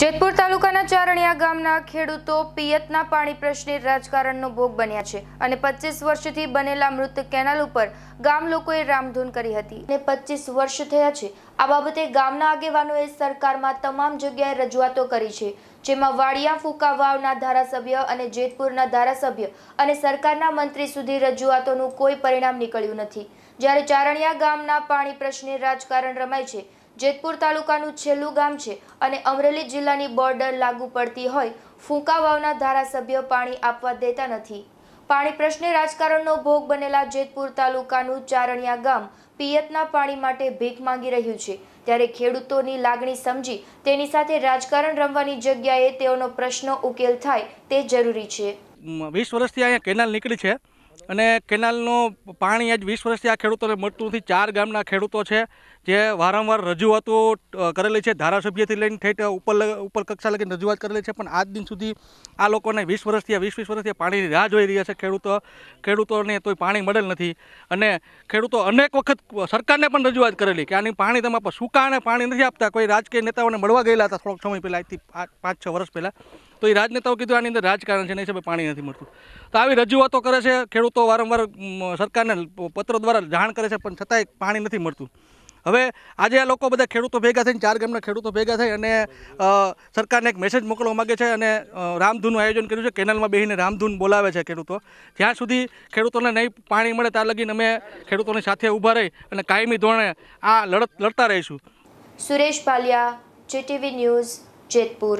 જેતપુર તાલુકાના ચારણિયા ગામના ખેડૂતો પિયતના પાણી પ્રશ્ને રાજકારણનો ભોગ બન્યા છે અને પચીસ વર્ષથી બનેલા મૃત કેનાલ ઉપર ગામ લોકોએ રામધૂન કરી હતી અને પચીસ વર્ષ થયા છે આ બાબતે ગામના આગેવાનોએ સરકારમાં તમામ જગ્યાએ રજૂઆતો કરી છે જેમાં વાડિયા ફૂકા વાવના ધારાસભ્ય અને જેતપુરના ધારાસભ્ય અને સરકારના મંત્રી સુધી રજૂઆતોનું કોઈ પરિણામ નીકળ્યું નથી જ્યારે ચારણિયા ગામના પાણી પ્રશ્ને રાજકારણ રમાય છે જેતપુર તાલુકાનું છેલ્લું ગામ છે અને અમરેલી જિલ્લાની બોર્ડર લાગુ પડતી હોય ફૂંકા વાવના ધારાસભ્ય પાણી આપવા દેતા નથી પાણી પ્રશ્ને રાજકારણનો ભોગ બનેલા જેતપુર તાલુકાનું ચારણિયા ગામ પિયતના પાણી માટે ભીખ માંગી રહ્યું છે ત્યારે ખેડૂતોની લાગણી સમજી તેની સાથે રાજકારણ રમવાની જગ્યાએ તેઓનો પ્રશ્ન ઉકેલ થાય તે જરૂરી છે વીસ વર્ષથી અહીંયા કેનાલ નીકળી છે અને કેનાલનું પાણી આજ વીસ વર્ષથી આ ખેડૂતોને મળતું નથી ચાર ગામના ખેડૂતો છે જે વારંવાર રજૂઆતો કરેલી છે ધારાસભ્યથી લઈને ઠેઠ ઉપર ઉપર કક્ષા લગીને રજૂઆત કરેલી છે પણ આજ દિન સુધી આ લોકોને વીસ વર્ષથી વીસ વીસ વર્ષથી પાણીની રાહ જોઈ રહ્યા છે ખેડૂતો ખેડૂતોને તોય પાણી મળેલ નથી અને ખેડૂતો અનેક વખત સરકારને પણ રજૂઆત કરેલી કે આની પાણી તમે અને પાણી નથી આપતા કોઈ રાજકીય નેતાઓને મળવા ગયેલા હતા થોડોક સમય પહેલાં આજથી પાંચ છ વર્ષ પહેલાં તો એ રાજનેતાઓ કીધું આની અંદર રાજકારણ છે ને છે પાણી નથી મળતું તો આવી રજૂઆતો કરે છે ખેડૂતો વારંવાર સરકારને પત્રો દ્વારા જાણ કરે છે પણ છતાંય પાણી નથી મળતું હવે આજે આ લોકો બધા ખેડૂતો ભેગા થઈને ચાર ગામના ખેડૂતો ભેગા થઈ અને સરકારને એક મેસેજ મોકલવા માગે છે અને રામધૂનનું આયોજન કર્યું છે કેનાલમાં બેસીને રામધૂન બોલાવે છે ખેડૂતો જ્યાં સુધી ખેડૂતોને નહીં પાણી મળે ત્યાં લગીને અમે ખેડૂતોની સાથે ઊભા રહી અને કાયમી ધોરણે આ લડત લડતા રહીશું સુરેશ પાલિયા જીટીવી ન્યૂઝ જેતપુર